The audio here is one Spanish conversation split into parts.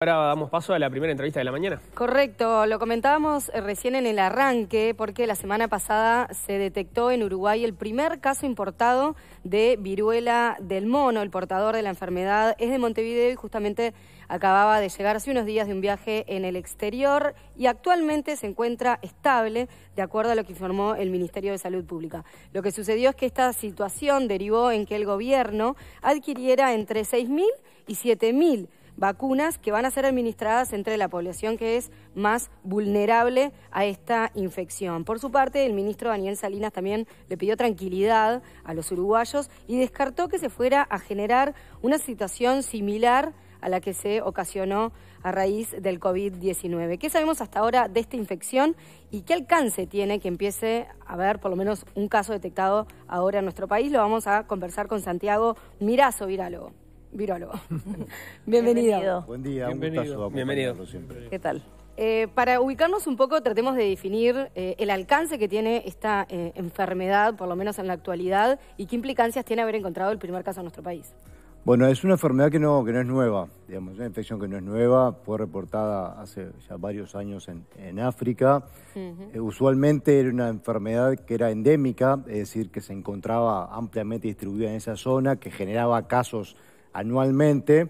Ahora damos paso a la primera entrevista de la mañana. Correcto, lo comentábamos eh, recién en el arranque porque la semana pasada se detectó en Uruguay el primer caso importado de viruela del mono. El portador de la enfermedad es de Montevideo y justamente acababa de llegar hace unos días de un viaje en el exterior y actualmente se encuentra estable, de acuerdo a lo que informó el Ministerio de Salud Pública. Lo que sucedió es que esta situación derivó en que el gobierno adquiriera entre 6.000 y 7.000 vacunas que van a ser administradas entre la población que es más vulnerable a esta infección. Por su parte, el ministro Daniel Salinas también le pidió tranquilidad a los uruguayos y descartó que se fuera a generar una situación similar a la que se ocasionó a raíz del COVID-19. ¿Qué sabemos hasta ahora de esta infección y qué alcance tiene que empiece a haber por lo menos un caso detectado ahora en nuestro país? Lo vamos a conversar con Santiago Mirazo, virálogo virólogo. Bienvenido. Buen día, un Bienvenido. siempre. ¿Qué tal? Eh, para ubicarnos un poco, tratemos de definir eh, el alcance que tiene esta eh, enfermedad, por lo menos en la actualidad, y qué implicancias tiene haber encontrado el primer caso en nuestro país. Bueno, es una enfermedad que no, que no es nueva, digamos, una infección que no es nueva, fue reportada hace ya varios años en, África. usualmente era una enfermedad que era endémica, es decir, que se encontraba ampliamente distribuida en esa zona, que generaba casos anualmente,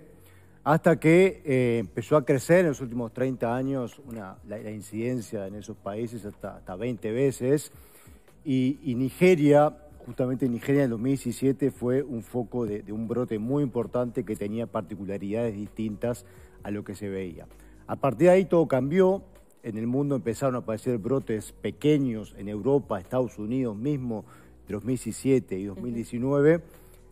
hasta que eh, empezó a crecer en los últimos 30 años una, la, incidencia en esos países hasta, 20 veces. Y, Nigeria, justamente Nigeria en el 2017 fue un foco de, un brote muy importante que tenía particularidades distintas a lo que se veía. A partir de ahí todo cambió, en el mundo empezaron a aparecer brotes pequeños en Europa, Estados Unidos mismo, 2017 y 2019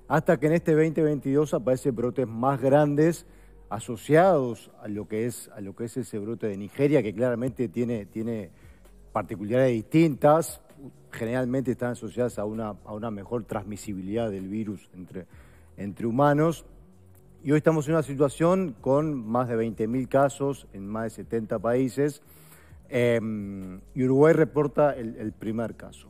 hasta que en este 2022 aparecen brotes más grandes asociados a lo que es, a lo que es ese brote de Nigeria, que claramente tiene, tiene particularidades distintas, generalmente están asociadas a una, a una mejor transmisibilidad del virus entre, entre humanos. Y hoy estamos en una situación con más de 20.000 casos en más de 70 países. Em, y Uruguay reporta el primer caso.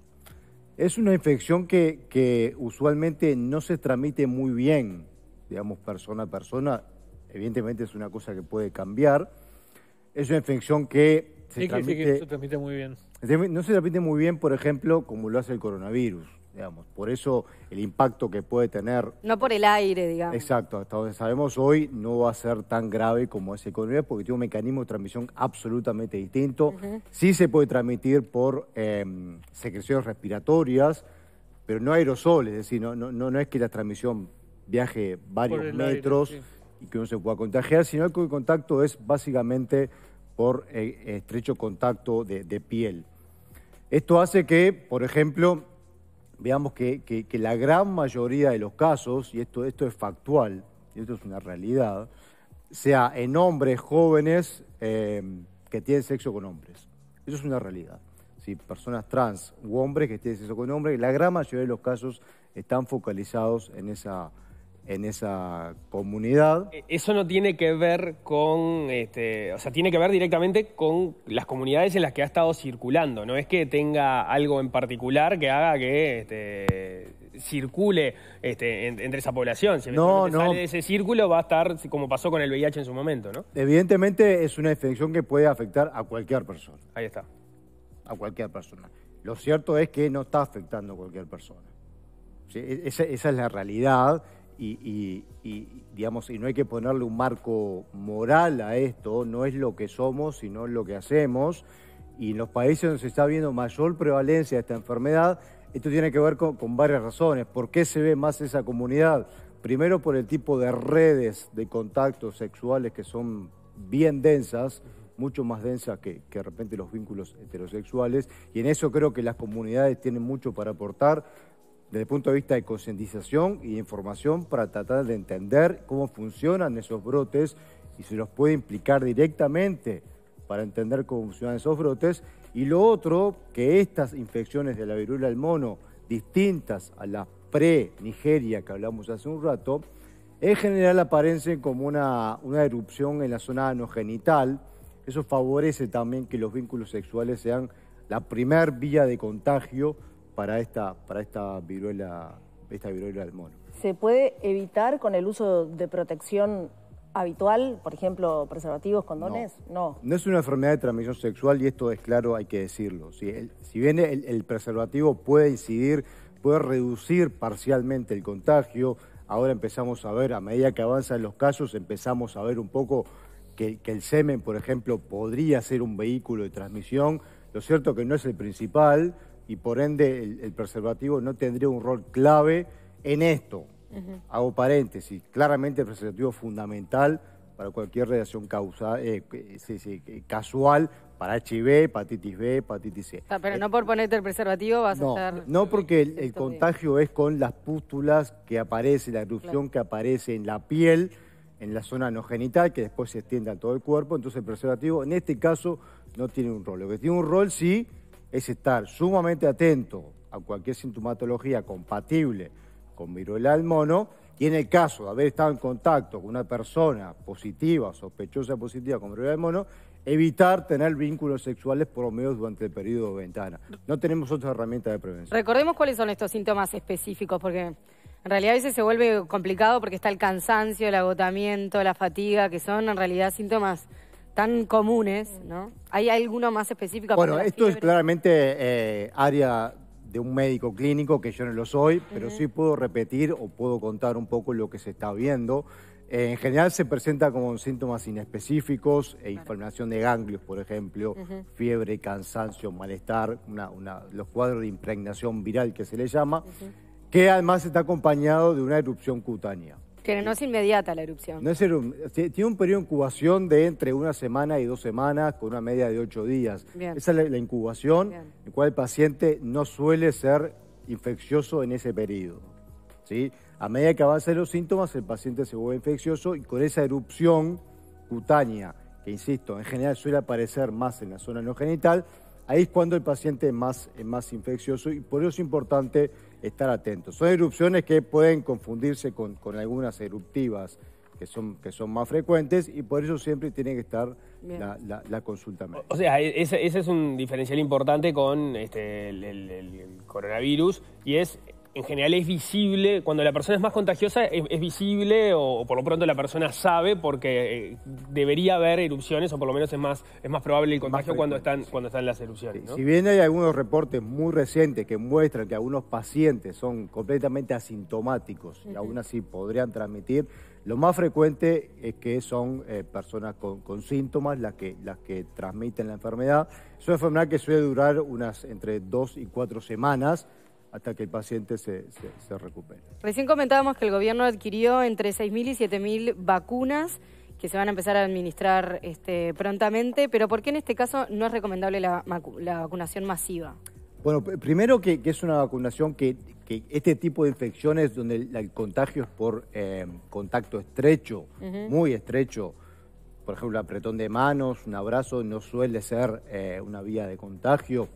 Es una infección que, usualmente no se transmite muy bien, digamos, persona a persona. Evidentemente es una cosa que puede cambiar. Es una infección que se, se transmite muy bien. No se transmite muy bien, por ejemplo, como lo hace el coronavirus. Por eso el impacto que puede tener... No por el aire, digamos. Exacto, hasta donde sabemos hoy no va a ser tan grave como esa economía porque tiene un mecanismo de transmisión absolutamente distinto. Sí se puede transmitir por em, secreciones respiratorias, pero no aerosoles, es decir, no, no, no es que la transmisión viaje varios metros y que uno se pueda contagiar, sino que el contacto es básicamente por eh, estrecho contacto de piel. Esto hace que, por ejemplo, veamos que, que, la gran mayoría de los casos, y esto, esto es factual, y esto es una realidad, sea en hombres jóvenes eh, que tienen sexo con hombres. Eso es una realidad. Si Personas trans u hombres que tienen sexo con hombres, la gran mayoría de los casos están focalizados en esa en esa comunidad. Eh, eso no tiene que ver con, este, o sea, tiene que ver directamente con las comunidades en las que ha estado circulando, no es que tenga algo en particular que haga que este, circule este, entre esa población. Si no, no. sale de ese círculo va a estar como pasó con el VIH en su momento, ¿no? Evidentemente es una infección que puede afectar a cualquier persona. Ahí está. A cualquier persona. Lo cierto es que no está afectando a cualquier persona. E, esa es la realidad y, digamos, y no hay que ponerle un marco moral a esto, no es lo que somos, sino lo que hacemos. Y en los países donde se está viendo mayor prevalencia de esta enfermedad, esto tiene que ver con, varias razones. ¿Por qué se ve más esa comunidad? Primero por el tipo de redes de contactos sexuales que son bien densas, mucho más densas que, que, de repente los vínculos heterosexuales, y en eso creo que las comunidades tienen mucho para aportar desde el punto de vista de concientización y información para tratar de entender cómo funcionan esos brotes y se los puede implicar directamente para entender cómo funcionan esos brotes. Y lo otro, que estas infecciones de la viruela del mono, distintas a la pre-Nigeria que hablamos hace un rato, en general aparecen como una, una erupción en la zona anogenital. Eso favorece también que los vínculos sexuales sean la primer vía de contagio para esta, para esta viruela, esta viruela del mono. ¿Se puede evitar con el uso de protección habitual, por ejemplo, preservativos, condones? No. No, es una enfermedad de transmisión sexual y esto es claro, hay que decirlo. Si, si bien el, preservativo puede incidir, puede reducir parcialmente el contagio, ahora empezamos a ver, a medida que avanzan los casos, empezamos a ver un poco que, que el semen, por ejemplo, podría ser un vehículo de transmisión. Lo cierto que no es el principal, y por ende el, preservativo no tendría un rol clave en esto. Hago paréntesis, claramente el preservativo es fundamental para cualquier reacción causa, eh, eh, casual para HIV, hepatitis B, hepatitis C. Ah, pero eh, no por ponerte el preservativo vas a estar... No, porque el, contagio es con las pústulas que aparece, la erupción que aparece en la piel, en la zona no genital, que después se extiende a todo el cuerpo. Entonces el preservativo en este caso no tiene un rol. Lo que tiene un rol sí es estar sumamente atento a cualquier sintomatología compatible con viruela del mono y en el caso de haber estado en contacto con una persona positiva, sospechosa positiva con viruela del mono, evitar tener vínculos sexuales por lo menos durante el periodo de ventana. No tenemos otra herramienta de prevención. Recordemos cuáles son estos síntomas específicos, porque en realidad a veces se vuelve complicado porque está el cansancio, el agotamiento, la fatiga, que son en realidad síntomas tan comunes, ¿no? ¿Hay alguno más específico? Bueno, esto es claramente eh, área de un médico clínico, que yo no lo soy, pero sí puedo repetir o puedo contar un poco lo que se está viendo. Eh, en general se presenta como síntomas inespecíficos, e inflamación de ganglios, por ejemplo, fiebre, cansancio, malestar, una, una, los cuadros de impregnación viral que se le llama, que además está acompañado de una erupción cutánea. Que no es inmediata la erupción. No es tiene un periodo de incubación de entre una semana y dos semanas, con una media de ocho días. Esa es la, incubación, en la cual el paciente no suele ser infeccioso en ese periodo. ¿sí? A medida que avanzan los síntomas, el paciente se vuelve infeccioso y con esa erupción cutánea, que insisto, en general suele aparecer más en la zona no genital, ahí es cuando el paciente más, es más infeccioso y por eso es importante estar atentos. Son erupciones que pueden confundirse con, algunas eruptivas que son, que son más frecuentes y por eso siempre tiene que estar la, consulta médica. O sea, e, ese, es un diferencial importante con este, el, coronavirus y es en general es visible, cuando la persona es más contagiosa es, visible o, por lo pronto la persona sabe porque eh, debería haber erupciones o por lo menos es más, es más probable el contagio cuando están, cuando están las erupciones. Si bien hay algunos reportes muy recientes que muestran que algunos pacientes son completamente asintomáticos y aún así podrían transmitir, lo más frecuente es que son eh, personas con, con, síntomas las que, las que transmiten la enfermedad. Es una enfermedad que suele durar unas entre dos y cuatro semanas hasta que el paciente se, recupere. Recién comentábamos que el gobierno adquirió entre 6.000 y 7.000 vacunas que se van a empezar a administrar este, prontamente, pero ¿por qué en este caso no es recomendable la, vacunación masiva? Bueno, primero que, es una vacunación que, este tipo de infecciones donde el, contagio es por em, contacto estrecho, muy estrecho, por ejemplo, apretón de manos, un abrazo, no suele ser eh, una vía de contagio.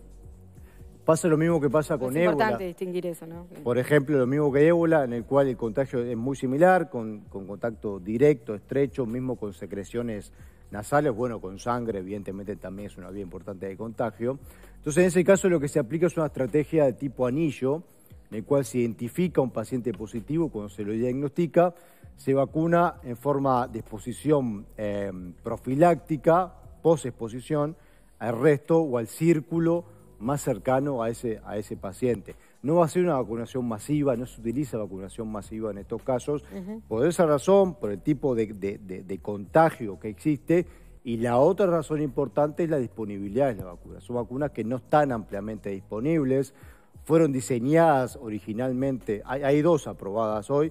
Pasa lo mismo que pasa con ébola. Es importante distinguir eso, ¿no? Por ejemplo, lo mismo que ébola, en el cual el contagio es muy similar, con, contacto directo, estrecho, mismo con secreciones nasales, bueno, con sangre, evidentemente también es una vía importante de contagio. Entonces, en ese caso lo que se aplica es una estrategia de tipo anillo, en el cual se identifica un paciente positivo cuando se lo diagnostica, se vacuna en forma de exposición eh, profiláctica, profiláctica, posexposición, al resto o al círculo más cercano a ese, a ese paciente. No va a ser una vacunación masiva, no se utiliza vacunación masiva en estos casos, por esa razón, por el tipo de, contagio que existe, y la otra razón importante es la disponibilidad de la vacuna. Son vacunas que no están ampliamente disponibles, fueron diseñadas originalmente, hay, dos aprobadas hoy,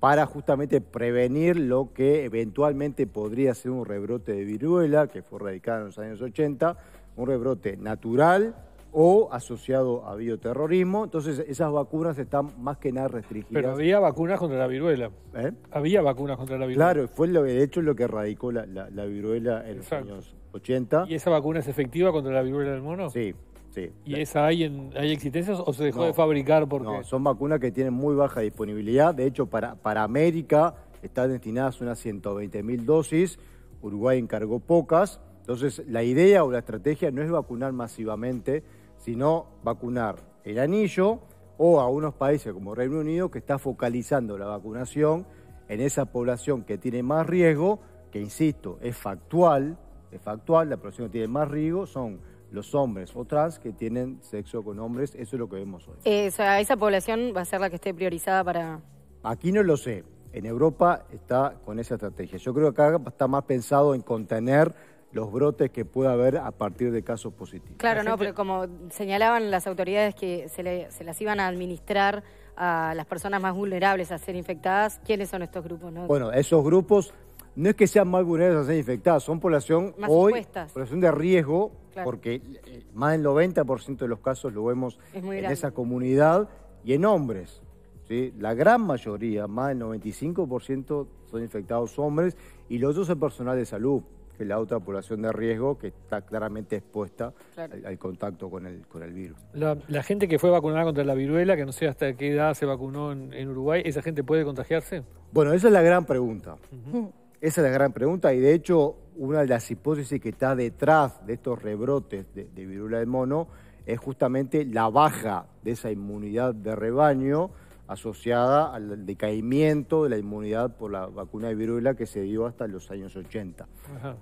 para justamente prevenir lo que eventualmente podría ser un rebrote de viruela, que fue radicada en los años 80, un rebrote natural o asociado a bioterrorismo. Entonces, esas vacunas están más que nada restringidas. Pero había vacunas contra la viruela. ¿Eh? Había vacunas contra la viruela. Claro, fue lo, de hecho lo que erradicó la, viruela en los años 80. ¿Y esa vacuna es efectiva contra la viruela del mono? Sí. Sí, ¿Y esa hay, en, hay existencias o se dejó de fabricar? Porque... No, son vacunas que tienen muy baja disponibilidad. De hecho, para, para América están destinadas unas 120.000 dosis. Uruguay encargó pocas. Entonces, la idea o la estrategia no es vacunar masivamente, sino vacunar el anillo o a unos países como Reino Unido que está focalizando la vacunación en esa población que tiene más riesgo, que insisto, es factual, es factual, la población que tiene más riesgo son los hombres o trans que tienen sexo con hombres, eso es lo que vemos hoy. Esa, eh, esa población va a ser la que esté priorizada para... Aquí no lo sé, en Europa está con esa estrategia. Yo creo que acá está más pensado en contener los brotes que pueda haber a partir de casos positivos. Claro, no, pero como señalaban las autoridades que se, le, las iban a administrar a las personas más vulnerables a ser infectadas, ¿quiénes son estos grupos? Bueno, esos grupos no es que sean más vulnerables a ser infectadas, son población hoy, de riesgo, porque eh, más del 90% de los casos lo vemos en esa comunidad y en hombres. ¿sí? La gran mayoría, más del 95% son infectados hombres y los otros son personal de salud la otra población de riesgo que está claramente expuesta al, contacto con el, con el virus. La, gente que fue vacunada contra la viruela, que no sé hasta qué edad se vacunó en, Uruguay, ¿esa gente puede contagiarse? Bueno, esa es la gran pregunta. Esa es la gran pregunta y de hecho una de las hipótesis que está detrás de estos rebrotes de, de viruela del mono es justamente la baja de esa inmunidad de rebaño asociada al decaimiento de la inmunidad por la vacuna de viruela que se dio hasta los años 80. Ajá.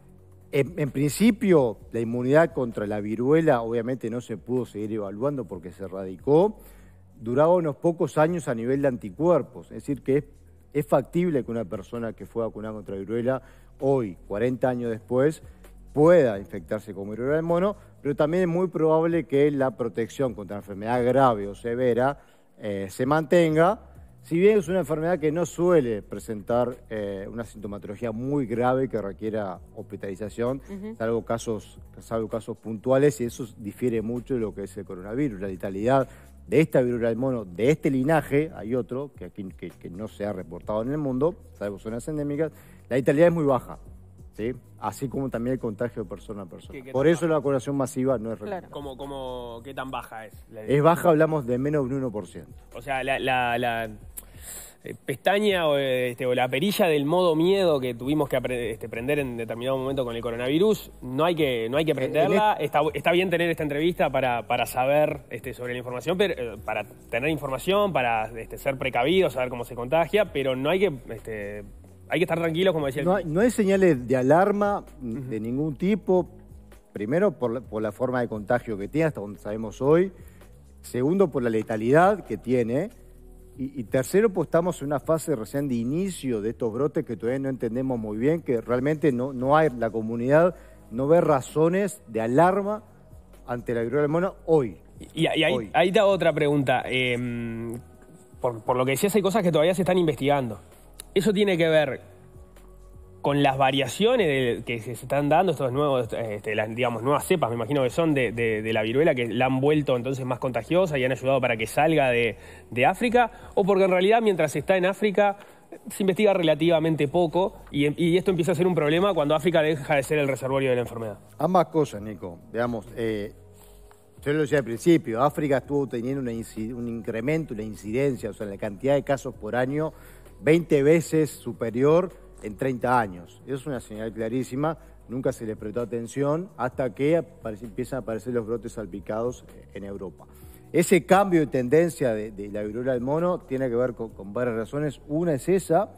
En, principio, la inmunidad contra la viruela obviamente no se pudo seguir evaluando porque se erradicó. Duraba unos pocos años a nivel de anticuerpos, es decir, que es, factible que una persona que fue vacunada contra la viruela hoy, 40 años después, pueda infectarse con viruela del mono, pero también es muy probable que la protección contra la enfermedad grave o severa eh, se mantenga si bien es una enfermedad que no suele presentar eh, una sintomatología muy grave que requiera hospitalización, salvo, casos, salvo casos puntuales, y eso difiere mucho de lo que es el coronavirus. La vitalidad de esta viruela del mono, de este linaje, hay otro que, aquí, que, no se ha reportado en el mundo, salvo zonas endémicas, la vitalidad es muy baja así como también el contagio de persona a persona. Por eso la vacunación masiva no es claro. ¿Cómo, cómo, qué tan baja es? es baja, hablamos de menos de un 1%. O sea, la, eh, pestaña este, o, la perilla del modo miedo que tuvimos que este, prender en determinado momento con el coronavirus, no hay que, no hay que eh, prenderla. Este está, bien tener esta entrevista para, saber sobre la información, eh, para tener información, para ser precavidos, saber cómo se contagia, pero no hay que hay que estar tranquilos, como decía. No hay, señales de alarma mm, de ningún tipo. Primero, por la, forma de contagio que tiene, hasta donde sabemos hoy. Segundo, por la letalidad que tiene. Y, tercero, pues estamos en una fase recién de inicio de estos brotes que todavía no entendemos muy bien, que realmente no, no hay, la comunidad no ve razones de alarma ante la viruela del mono hoy. Y, ahí, otra pregunta. Em, por, por lo que decías, hay cosas que todavía se están investigando eso tiene que ver con las variaciones que se están dando, estos nuevos, este, las, nuevas cepas, me imagino que son de, la viruela, que la han vuelto entonces más contagiosa y han ayudado para que salga de, África, o porque en realidad mientras está en África se investiga relativamente poco y, esto empieza a ser un problema cuando África deja de ser el reservorio de la enfermedad. Ambas cosas, Nico. Veamos, eh, yo lo decía al principio, África estuvo teniendo un incremento, una incidencia, o sea, la cantidad de casos por año 20 veces superior en 30 años. Eso es una señal clarísima, nunca se le prestó atención hasta que empiezan a aparecer los brotes salpicados en Europa. Ese cambio de tendencia de, la viruela del mono tiene que ver con, varias razones. Una es esa,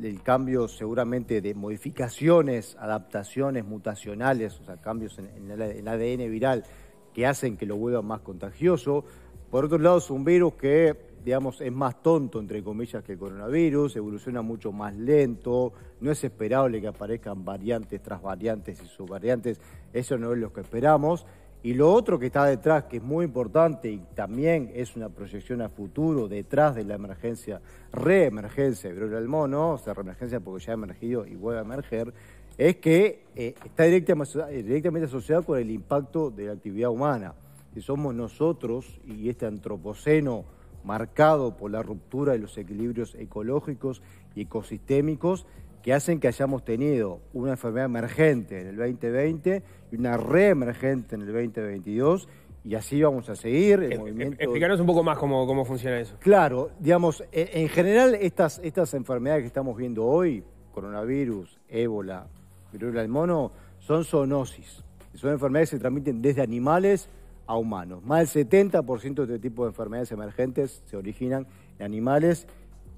el cambio seguramente de modificaciones, adaptaciones mutacionales, o sea, cambios en, el ADN viral que hacen que lo vuelva más contagioso. Por otro lado, es un virus que digamos, es más tonto, entre comillas, que el coronavirus, evoluciona mucho más lento, no es esperable que aparezcan variantes tras variantes y subvariantes, eso no es lo que esperamos. Y lo otro que está detrás, que es muy importante y también es una proyección a futuro detrás de la emergencia, reemergencia de del mono, o sea, reemergencia porque ya ha emergido y vuelve a emerger, es que eh, está directamente, directamente asociado con el impacto de la actividad humana. que somos nosotros y este antropoceno marcado por la ruptura de los equilibrios ecológicos y ecosistémicos que hacen que hayamos tenido una enfermedad emergente en el 2020 y una reemergente en el 2022 y así vamos a seguir. El eh, movimiento... Eh, explícanos un poco más cómo, cómo funciona eso. Claro, digamos, e, en general estas, estas enfermedades que estamos viendo hoy, coronavirus, ébola, viruela del mono, son zoonosis. Son enfermedades que se transmiten desde animales a humanos. Más del 70% de este tipo de enfermedades emergentes se originan en animales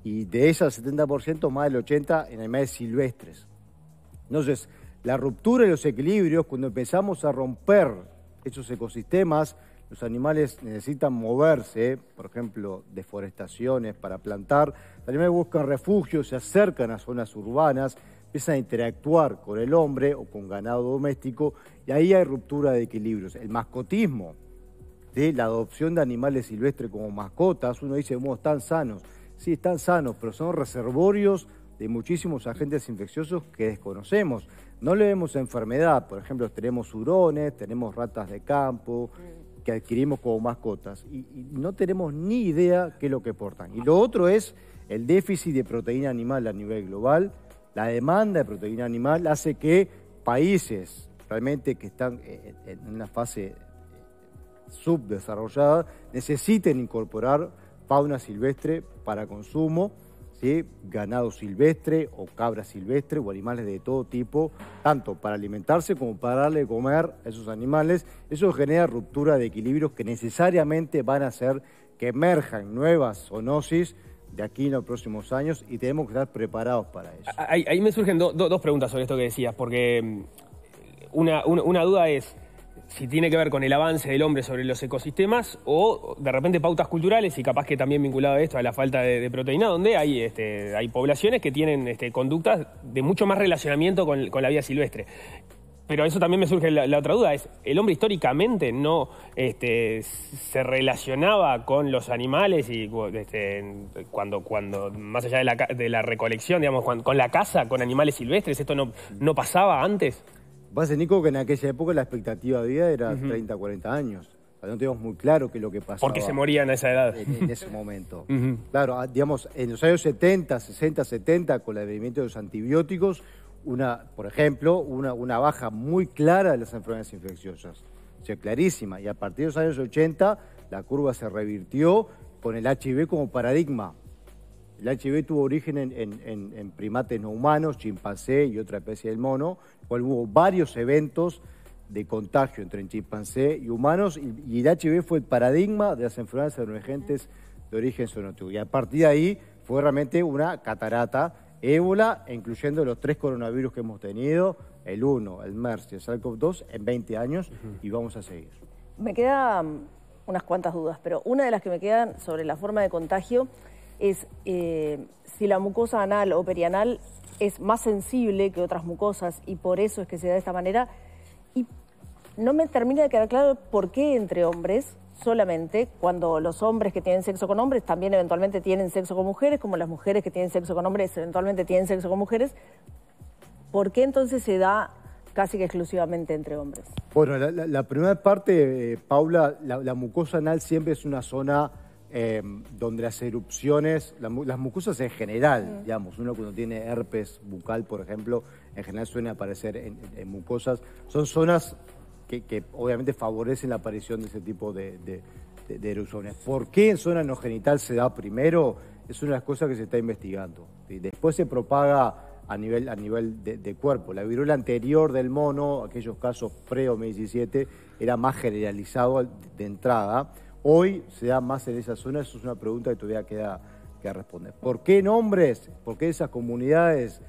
y de esas 70%, más del 80% en animales silvestres. Entonces, la ruptura de los equilibrios, cuando empezamos a romper esos ecosistemas, los animales necesitan moverse, por ejemplo, deforestaciones para plantar, los animales buscan refugios, se acercan a zonas urbanas, empiezan a interactuar con el hombre o con ganado doméstico y ahí hay ruptura de equilibrios. El mascotismo, de la adopción de animales silvestres como mascotas, uno dice, bueno, están sanos. Sí, están sanos, pero son reservorios de muchísimos agentes infecciosos que desconocemos. No le vemos enfermedad, por ejemplo, tenemos hurones, tenemos ratas de campo, que adquirimos como mascotas y, no tenemos ni idea qué es lo que portan. Y lo otro es el déficit de proteína animal a nivel global, la demanda de proteína animal hace que países realmente que están eh, en una fase eh, subdesarrollada necesiten incorporar fauna silvestre para consumo, ganado silvestre o cabra silvestre o animales de todo tipo, tanto para alimentarse como para darle de comer a esos animales. Eso genera ruptura de equilibrios que necesariamente van a hacer que emerjan nuevas zoonosis de aquí en los próximos años y tenemos que estar preparados para eso. Ahí, me surgen dos preguntas sobre esto que decías, porque mm, una, duda es si tiene que ver con el avance del hombre sobre los ecosistemas o de repente pautas culturales y capaz que también vinculado a esto, a la falta de, proteína, donde hay, este, hay poblaciones que tienen este, conductas de mucho más relacionamiento con, con la vida silvestre. Pero eso también me surge la, otra duda, es, ¿el hombre históricamente no este, se relacionaba con los animales y este, cuando, cuando, más allá de la, de la recolección, digamos, con, la caza, con animales silvestres, esto no, no pasaba antes? Pasa, Nico, que en aquella época la expectativa de vida era 30, 40 años. no tenemos muy claro qué es lo que pasaba. Porque se morían a esa edad. En, ese momento. Claro, ah, digamos, en los años 70, 60, 70, con el advenimiento de los antibióticos, una, por ejemplo, una, baja muy clara de las enfermedades infecciosas. O sea, clarísima. Y a partir de los años 80, la curva se revirtió con el HIV como paradigma. El HIV tuvo origen en, primates no humanos, chimpancé y otra especie del mono, cual hubo varios eventos de contagio entre chimpancé y humanos, y, el HIV fue el paradigma de las enfermedades emergentes de origen zoonótico. Y a partir de ahí fue realmente una catarata ébola, incluyendo los tres coronavirus que hemos tenido, el 1, el MERS y el SARS-CoV-2, en 20 años y vamos a seguir. Me quedan mm, unas cuantas dudas, pero una de las que me quedan sobre la forma de contagio es eh, si la mucosa anal o perianal es más sensible que otras mucosas y por eso es que se da de esta manera. Y no me termina de quedar claro por qué entre hombres solamente cuando los hombres que tienen sexo con hombres también eventualmente tienen sexo con mujeres, como las mujeres que tienen sexo con hombres eventualmente tienen sexo con mujeres, ¿por qué entonces se da casi que exclusivamente entre hombres? Bueno, la, primera parte, eh, Paula, la, mucosa anal siempre es una zona em, donde las erupciones, las mucosas en general, digamos, uno cuando tiene herpes bucal, por ejemplo, en general suelen aparecer en mucosas, son zonas que, obviamente favorecen la aparición de ese tipo de, de, ¿Por qué en zona no genital se da primero? Es una de las cosas que se está investigando. Después se propaga a nivel, a nivel de, cuerpo. La viruela anterior del mono, aquellos casos pre 17, era más generalizado de entrada. Hoy se da más en esa zona, eso es una pregunta que todavía queda que responder. ¿Por qué en hombres? ¿Por qué esas comunidades?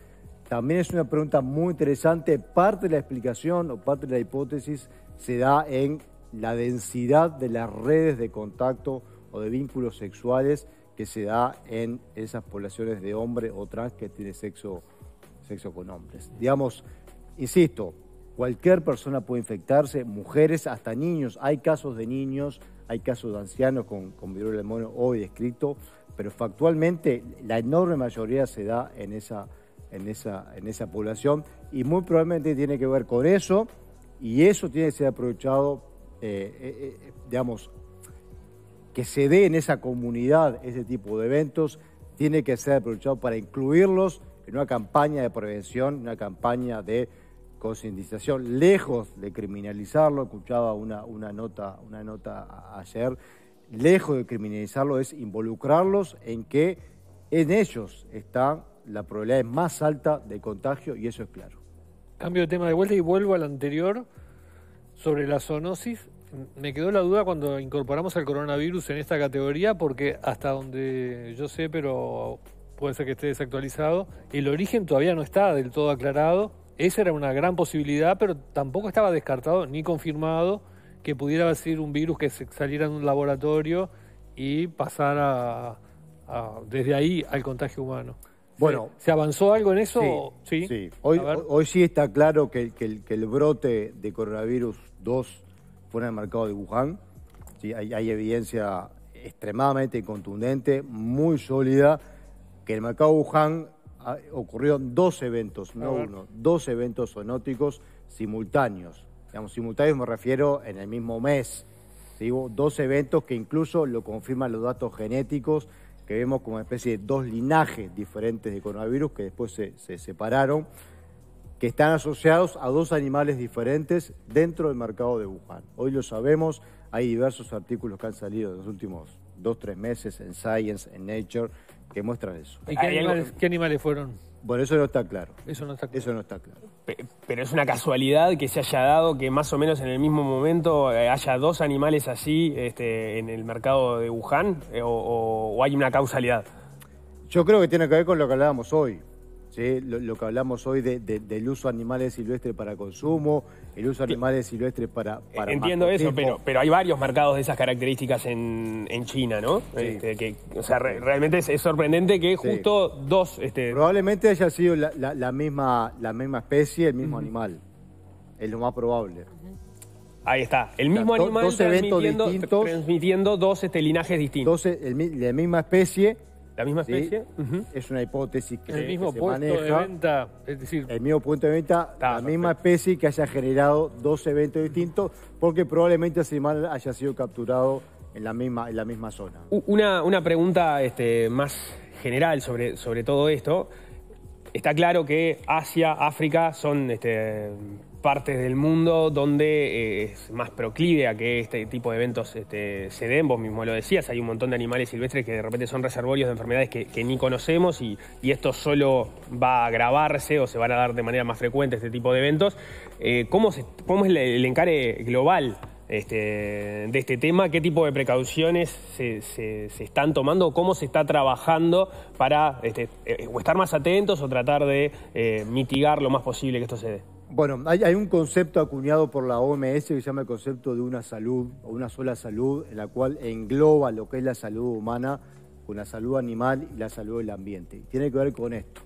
También es una pregunta muy interesante. Parte de la explicación o parte de la hipótesis se da en la densidad de las redes de contacto o de vínculos sexuales que se da en esas poblaciones de hombres o trans que tienen sexo, sexo con hombres. Digamos, insisto, cualquier persona puede infectarse, mujeres hasta niños. Hay casos de niños, hay casos de ancianos con, con del mono hoy descrito, pero factualmente la enorme mayoría se da en esa en esa, en esa población y muy probablemente tiene que ver con eso y eso tiene que ser aprovechado, eh, eh, eh, digamos, que se dé en esa comunidad ese tipo de eventos, tiene que ser aprovechado para incluirlos en una campaña de prevención, una campaña de concientización, lejos de criminalizarlo, escuchaba una, una, nota, una nota ayer, lejos de criminalizarlo es involucrarlos en que en ellos están la probabilidad es más alta de contagio y eso es claro. Cambio de tema de vuelta y vuelvo al anterior sobre la zoonosis. Me quedó la duda cuando incorporamos al coronavirus en esta categoría porque hasta donde yo sé, pero puede ser que esté desactualizado, el origen todavía no está del todo aclarado. Esa era una gran posibilidad, pero tampoco estaba descartado ni confirmado que pudiera ser un virus que saliera de un laboratorio y pasara a, desde ahí al contagio humano. Bueno, ¿se avanzó algo en eso? Sí. Hoy, sí está claro que, el brote de coronavirus 2 fue en el mercado de Wuhan. Sí, hay, evidencia extremadamente contundente, muy sólida, que el mercado de Wuhan ah, ocurrieron dos eventos, no uno, dos eventos zoonóticos simultáneos. Digamos, simultáneos me refiero en el mismo mes. dos eventos que incluso lo confirman los datos genéticos que vemos como una especie de dos linajes diferentes de coronavirus que después se, separaron, que están asociados a dos animales diferentes dentro del mercado de Wuhan. Hoy lo sabemos, hay diversos artículos que han salido en los últimos dos, tres meses en Science, en Nature, que muestran eso. ¿Y animales, qué animales fueron? Bueno, eso no está claro. Eso no está claro. Eso no está claro. Pero es una casualidad que se haya dado que más o menos en el mismo momento eh, haya dos animales así este, en el mercado de Wuhan eh, o, o hay una causalidad. Yo creo que tiene que ver con lo que hablábamos hoy. ¿sí? lo, que hablamos hoy de, del uso de animales silvestres para consumo, el uso de animales silvestres para... Entiendo eso, pero, pero hay varios mercados de esas características en, en China, ¿no? Este, que, o sea, realmente es, sorprendente que justo dos... Este... Probablemente haya sido la, la, misma, la misma especie, el mismo animal. Es lo más probable. Ahí está, el mismo animal transmitiendo, transmitiendo, dos estelinajes linajes distintos. la misma especie ¿La misma especie? Es una hipótesis que, el mismo punto De venta, es decir, el mismo punto de venta, la misma especie que haya generado dos eventos distintos, porque probablemente ese animal haya sido capturado en la misma, en la misma zona. Una, una pregunta este, más general sobre, sobre todo esto. Está claro que Asia, África son este, partes del mundo donde eh, es más proclive a que este tipo de eventos este, se den. Vos mismo lo decías, hay un montón de animales silvestres que de repente son reservorios de enfermedades que, ni conocemos y, esto solo va a agravarse o se van a dar de manera más frecuente este tipo de eventos. Eh, ¿cómo, se, es el, encare global? Este, de este tema, qué tipo de precauciones se, están tomando, cómo se está trabajando para este, eh, estar más atentos o tratar de mitigar lo más posible que esto se dé. Bueno, hay, un concepto acuñado por la OMS que se llama el concepto de una salud, o una sola salud, en la cual engloba lo que es la salud humana con la salud animal y la salud del ambiente. Tiene que ver con esto.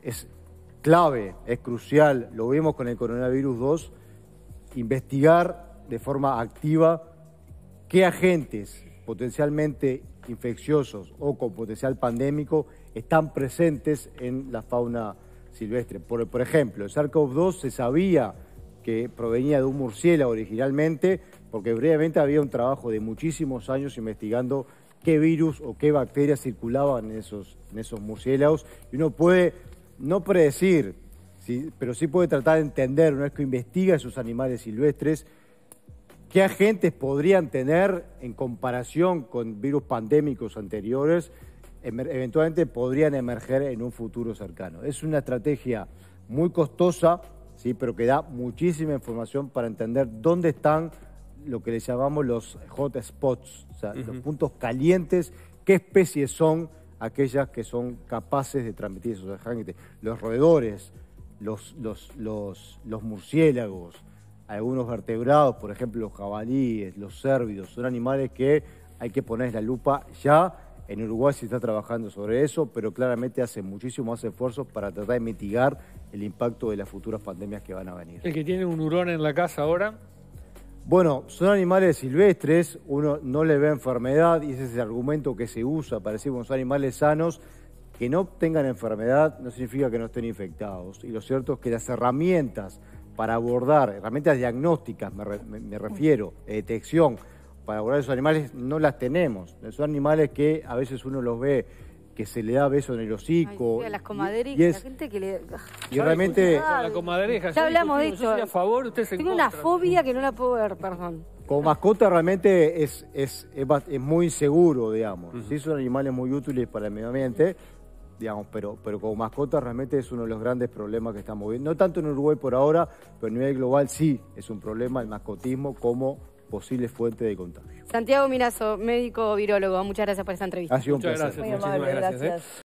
Es clave, es crucial, lo vimos con el coronavirus 2, investigar de forma activa qué agentes potencialmente infecciosos o con potencial pandémico están presentes en la fauna silvestre. Por, ejemplo, ejemplo, SARS-CoV-2 se sabía que provenía de un murciélago originalmente, porque brevemente había un trabajo de muchísimos años investigando qué virus o qué bacterias circulaban en esos, murciélagos. Y uno puede no predecir, pero sí puede tratar de entender, una vez que investiga esos animales silvestres, qué agentes podrían tener en comparación con virus pandémicos anteriores eventualmente podrían emerger en un futuro cercano. Es una estrategia muy costosa, ¿sí? pero que da muchísima información para entender dónde están lo que le llamamos los hot spots, sea, los puntos calientes, qué especies son aquellas que son capaces de transmitir esos agentes. Los roedores, los, los, los, los murciélagos, algunos vertebrados, por ejemplo, los jabalíes, los cérvidos, son animales que hay que poner la lupa ya en Uruguay se está trabajando sobre eso, pero claramente hace muchísimo más esfuerzos para tratar de mitigar el impacto de las futuras pandemias que van a venir. ¿El que tiene un hurón en la casa ahora? Bueno, son animales silvestres, uno no le ve enfermedad y ese es el argumento que se usa para decir que son animales sanos. Que no tengan enfermedad no significa que no estén infectados. Y lo cierto es que las herramientas para abordar, herramientas diagnósticas me, me refiero, de eh, detección, para guardar esos animales no las tenemos. Son animales que a veces uno los ve que se le da beso en el hocico. las y la gente que le... Y realmente... la Ya hablamos de esto. a favor, usted se Tengo una fobia que no la puedo ver, perdón. Como mascota realmente es, es, es, muy inseguro, digamos. Sí, son animales muy útiles para el medio ambiente, digamos, pero, pero como mascota realmente es uno de los grandes problemas que estamos viendo. No tanto en Uruguay por ahora, pero a nivel global sí es un problema el mascotismo como posibles fuente de contagio. Santiago Mirazo, médico virólogo, muchas gracias por esta entrevista. sido muchas Gracias,